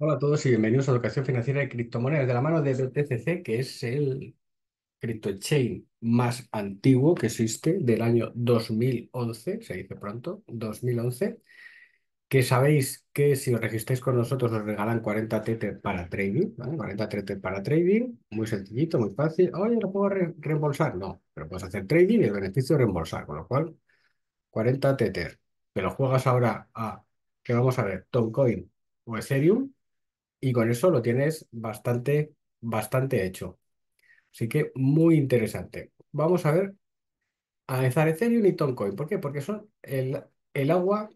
Hola a todos y bienvenidos a Educación Financiera de Criptomonedas de la mano de TCC, que es el CryptoChain más antiguo que existe del año 2011, se dice pronto, 2011, que sabéis que si os registráis con nosotros os regalan 40 Tether para trading, ¿vale? 40 Tether para trading, muy sencillito, muy fácil. Oye, ¿lo puedo reembolsar? No, pero puedes hacer trading y el beneficio es reembolsar, con lo cual 40 Tether, que lo juegas ahora a, que vamos a ver, Toncoin o Ethereum, y con eso lo tienes bastante, bastante hecho. Así que muy interesante. Vamos a ver a Ethereum y Toncoin. ¿Por qué? Porque son el, agua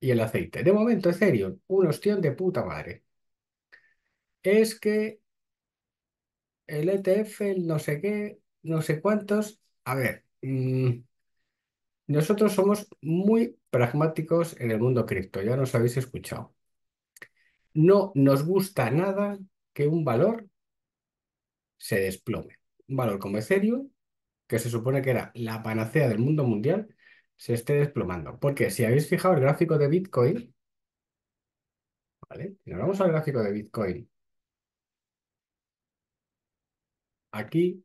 y el aceite. De momento, Ethereum, un ostión de puta madre. Es que el ETF, el no sé qué, no sé cuántos. A ver, mm, nosotros somos muy pragmáticos en el mundo cripto, ya nos habéis escuchado no nos gusta nada que un valor se desplome. Un valor como Ethereum, que se supone que era la panacea del mundo mundial, se esté desplomando. Porque si habéis fijado el gráfico de Bitcoin, ¿vale? Si nos vamos al gráfico de Bitcoin, aquí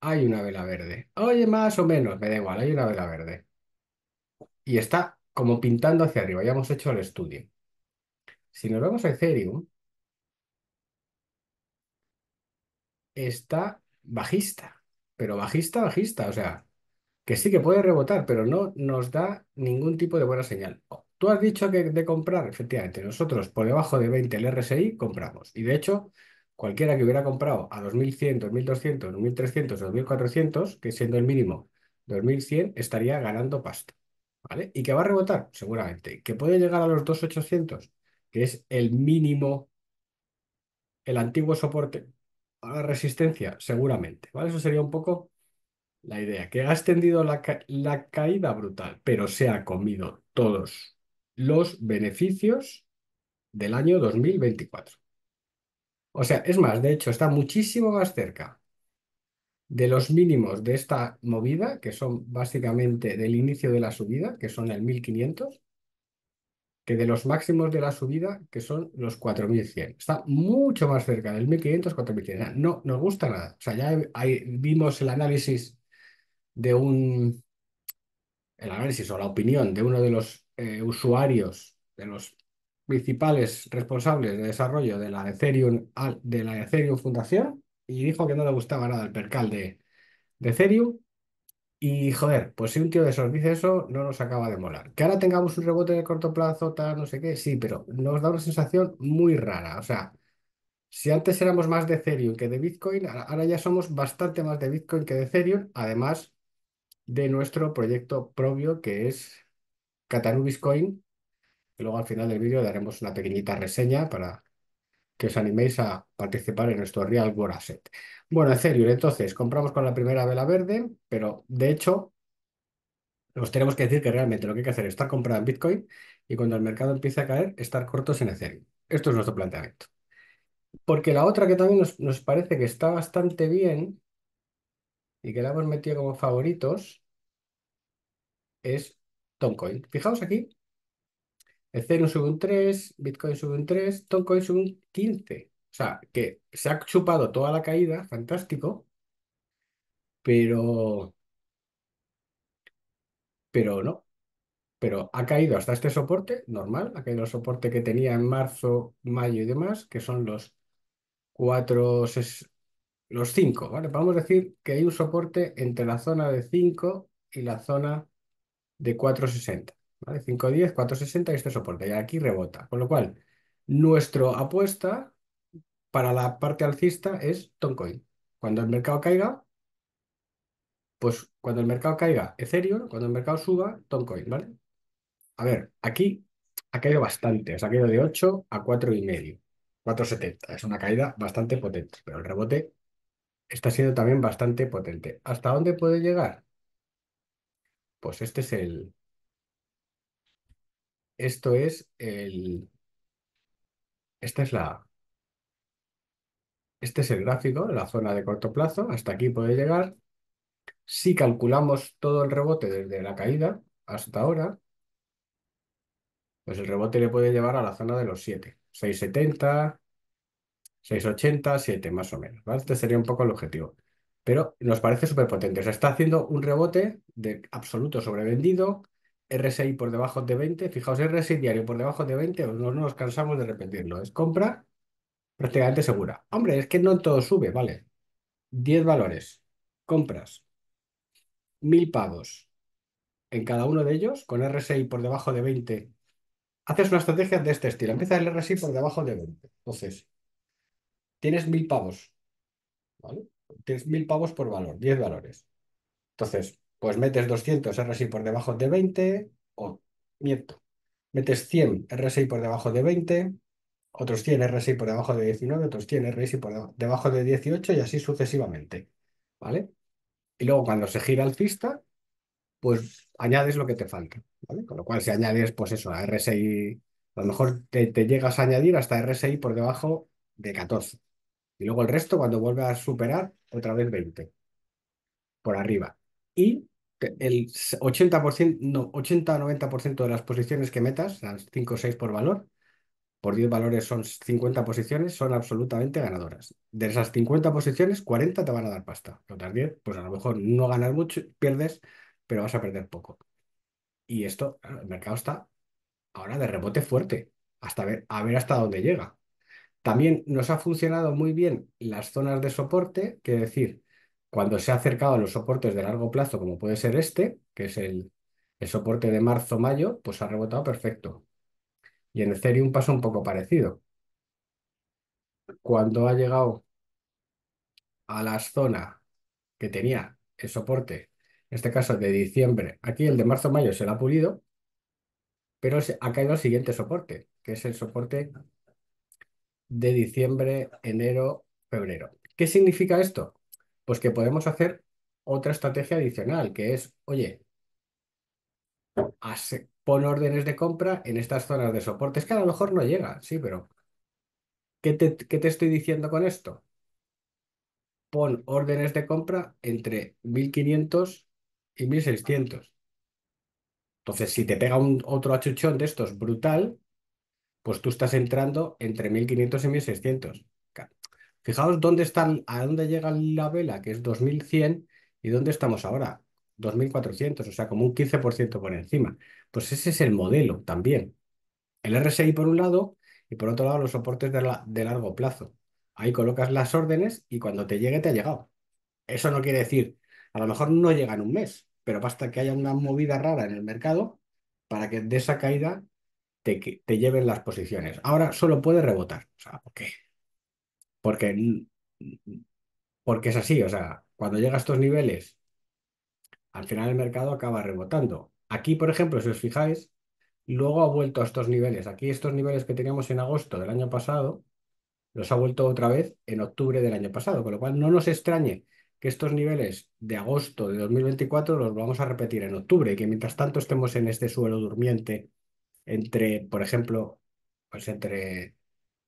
hay una vela verde. Oye, más o menos, me da igual, hay una vela verde. Y está como pintando hacia arriba, ya hemos hecho el estudio. Si nos vamos a Ethereum, está bajista, pero bajista, bajista, o sea, que sí que puede rebotar, pero no nos da ningún tipo de buena señal. Tú has dicho que de comprar, efectivamente, nosotros por debajo de 20 el RSI compramos. Y de hecho, cualquiera que hubiera comprado a 2100, 2200, 1300, 2400, que siendo el mínimo 2100, estaría ganando pasta. ¿Vale? Y que va a rebotar, seguramente. Que puede llegar a los 2800, que es el mínimo, el antiguo soporte a la resistencia, seguramente. ¿vale? Eso sería un poco la idea, que ha extendido la, la caída brutal, pero se ha comido todos los beneficios del año 2024. O sea, es más, de hecho, está muchísimo más cerca de los mínimos de esta movida, que son básicamente del inicio de la subida, que son el 1500, de los máximos de la subida, que son los 4.100. Está mucho más cerca del 1.500, 4.100. No nos gusta nada. O sea, ya vimos el análisis de un, el análisis o la opinión de uno de los eh, usuarios, de los principales responsables de desarrollo de la Ethereum, de la Ethereum Fundación, y dijo que no le gustaba nada el percal de Ethereum y joder, pues si un tío de esos dice eso, no nos acaba de molar. Que ahora tengamos un rebote de corto plazo, tal, no sé qué, sí, pero nos da una sensación muy rara. O sea, si antes éramos más de Ethereum que de Bitcoin, ahora ya somos bastante más de Bitcoin que de Ethereum, además de nuestro proyecto propio que es Catanubis Coin, luego al final del vídeo daremos una pequeñita reseña para que os animéis a participar en nuestro Real World Asset. Bueno, Ethereum, entonces, compramos con la primera vela verde, pero de hecho, os tenemos que decir que realmente lo que hay que hacer es estar comprando en Bitcoin y cuando el mercado empiece a caer, estar cortos en Ethereum. Esto es nuestro planteamiento. Porque la otra que también nos, nos parece que está bastante bien y que la hemos metido como favoritos es Toncoin. Fijaos aquí Ethereum sube un 3, Bitcoin sube un 3, Toncoin sube un 15. O sea, que se ha chupado toda la caída, fantástico, pero, pero no. Pero ha caído hasta este soporte, normal, ha caído el soporte que tenía en marzo, mayo y demás, que son los 4, los 5, ¿vale? Vamos a decir que hay un soporte entre la zona de 5 y la zona de 460. 510, 460 y este soporte. Y aquí rebota. Con lo cual, nuestra apuesta para la parte alcista es Toncoin. Cuando el mercado caiga, pues cuando el mercado caiga, Ethereum, cuando el mercado suba, Toncoin, ¿vale? A ver, aquí ha caído bastante, o sea, ha caído de 8 a 4,5, 4,70. Es una caída bastante potente, pero el rebote está siendo también bastante potente. ¿Hasta dónde puede llegar? Pues este es el, esto es el... Esta es la... Este es el gráfico, la zona de corto plazo. Hasta aquí puede llegar. Si calculamos todo el rebote desde la caída hasta ahora, pues el rebote le puede llevar a la zona de los 7. 6,70, 6,80, 7 más o menos. Este sería un poco el objetivo. Pero nos parece súper potente. Se está haciendo un rebote de absoluto sobrevendido RSI por debajo de 20, fijaos, RSI diario por debajo de 20, no, nos cansamos de repetirlo, es compra prácticamente segura. Hombre, es que no todo sube, vale. 10 valores, compras, 1.000 pavos en cada uno de ellos, con RSI por debajo de 20, haces una estrategia de este estilo, empieza el RSI por debajo de 20. Entonces, tienes 1.000 pavos, ¿vale? Tienes 1.000 pavos por valor, 10 valores. Entonces, pues metes 200 RSI por debajo de 20, o metes 100 RSI por debajo de 20, otros 100 RSI por debajo de 19, otros 100 RSI por debajo de 18 y así sucesivamente, ¿vale? Y luego cuando se gira alcista, pues añades lo que te falta, ¿vale? Con lo cual si añades, pues eso, a RSI, a lo mejor te, te llegas a añadir hasta RSI por debajo de 14. Y luego el resto, cuando vuelve a superar, otra vez 20 por arriba. Y el 80%, no, 80 o 90% de las posiciones que metas, las 5 o 6 por valor, por 10 valores son 50 posiciones, son absolutamente ganadoras. De esas 50 posiciones, 40 te van a dar pasta. Las otras 10, pues a lo mejor no ganas mucho, pierdes, pero vas a perder poco. Y esto, el mercado está ahora de rebote fuerte, hasta a ver hasta dónde llega. También nos ha funcionado muy bien las zonas de soporte, que decir, cuando se ha acercado a los soportes de largo plazo, como puede ser este, que es el, soporte de marzo-mayo, pues ha rebotado perfecto. Y en Ethereum paso un poco parecido. Cuando ha llegado a la zona que tenía el soporte, en este caso de diciembre, aquí el de marzo-mayo se lo ha pulido, pero ha caído el siguiente soporte, que es el soporte de diciembre, enero, febrero. ¿Qué significa esto? pues que podemos hacer otra estrategia adicional, que es, oye, pon órdenes de compra en estas zonas de soporte. Es que a lo mejor no llega, sí, pero ¿qué te, estoy diciendo con esto? Pon órdenes de compra entre 1500 y 1600. Entonces, si te pega un, otro achuchón de estos brutal, pues tú estás entrando entre 1500 y 1600. Fijaos dónde están, a dónde llega la vela, que es 2100, y dónde estamos ahora, 2400, o sea, como un 15% por encima. Pues ese es el modelo también. El RSI por un lado y por otro lado los soportes de, largo plazo. Ahí colocas las órdenes y cuando te llegue, te ha llegado. Eso no quiere decir, a lo mejor no llega en un mes, pero basta que haya una movida rara en el mercado para que de esa caída te, lleven las posiciones. Ahora solo puede rebotar. O sea, ¿por porque, porque es así, o sea, cuando llega a estos niveles, al final el mercado acaba rebotando. Aquí, por ejemplo, si os fijáis, luego ha vuelto a estos niveles. Aquí estos niveles que teníamos en agosto del año pasado, los ha vuelto otra vez en octubre del año pasado, con lo cual no nos extrañe que estos niveles de agosto de 2024 los vamos a repetir en octubre y que mientras tanto estemos en este suelo durmiente entre, por ejemplo, pues entre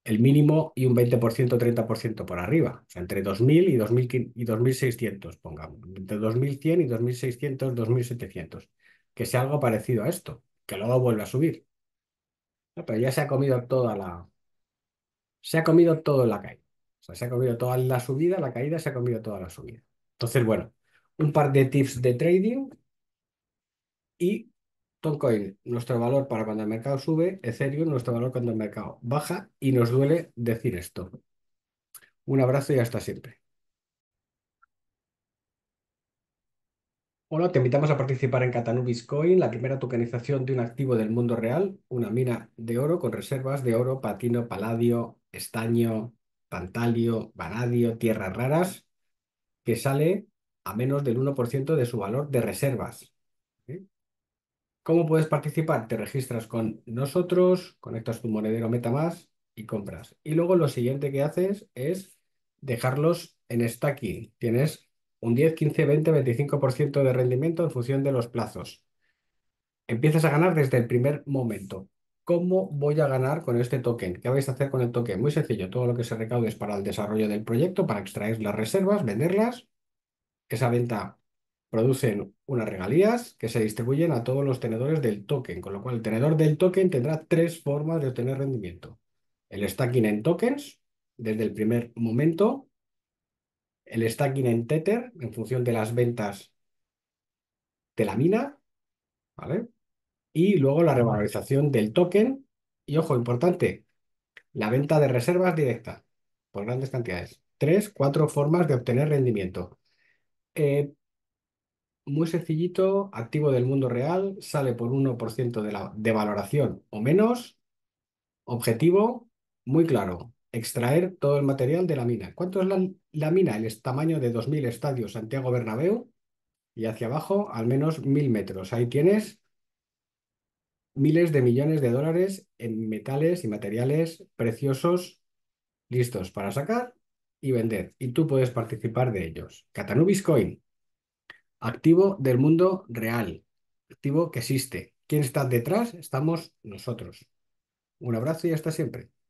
el mínimo y un 20%, 30% por arriba. O sea, entre 2.000 y, 2000, y 2.600, pongamos. Entre 2.100 y 2.600, 2.700. Que sea algo parecido a esto, que luego vuelva a subir. pero ya se ha comido toda la... Se ha comido todo la caída. O sea, se ha comido toda la subida, la caída, se ha comido toda la subida. Entonces, bueno, un par de tips de trading y Toncoin, nuestro valor para cuando el mercado sube, Ethereum, nuestro valor cuando el mercado baja, y nos duele decir esto. Un abrazo y hasta siempre. Hola, te invitamos a participar en CatanubisCoin, Coin, la primera tokenización de un activo del mundo real, una mina de oro con reservas de oro, patino, paladio, estaño, tantalio, vanadio, tierras raras, que sale a menos del 1% de su valor de reservas. ¿Cómo puedes participar? Te registras con nosotros, conectas tu monedero MetaMask y compras. Y luego lo siguiente que haces es dejarlos en stacking. Tienes un 10, 15, 20, 25% de rendimiento en función de los plazos. Empiezas a ganar desde el primer momento. ¿Cómo voy a ganar con este token? ¿Qué vais a hacer con el token? Muy sencillo, todo lo que se recaude es para el desarrollo del proyecto, para extraer las reservas, venderlas. Esa venta producen unas regalías que se distribuyen a todos los tenedores del token, con lo cual el tenedor del token tendrá tres formas de obtener rendimiento. El stacking en tokens, desde el primer momento, el stacking en Tether, en función de las ventas de la mina, ¿vale? Y luego la revalorización del token, y ojo, importante, la venta de reservas directa, por grandes cantidades. Tres, cuatro formas de obtener rendimiento. Eh, muy sencillito, activo del mundo real, sale por 1% de, la, devaloración valoración o menos. Objetivo, muy claro, extraer todo el material de la mina. ¿Cuánto es la, mina? El tamaño de 2.000 estadios Santiago Bernabéu y hacia abajo al menos 1.000 metros. Ahí tienes miles de millones de dólares en metales y materiales preciosos listos para sacar y vender. Y tú puedes participar de ellos. Catanubis Coin, activo del mundo real, activo que existe. ¿Quién está detrás? Estamos nosotros. Un abrazo y hasta siempre.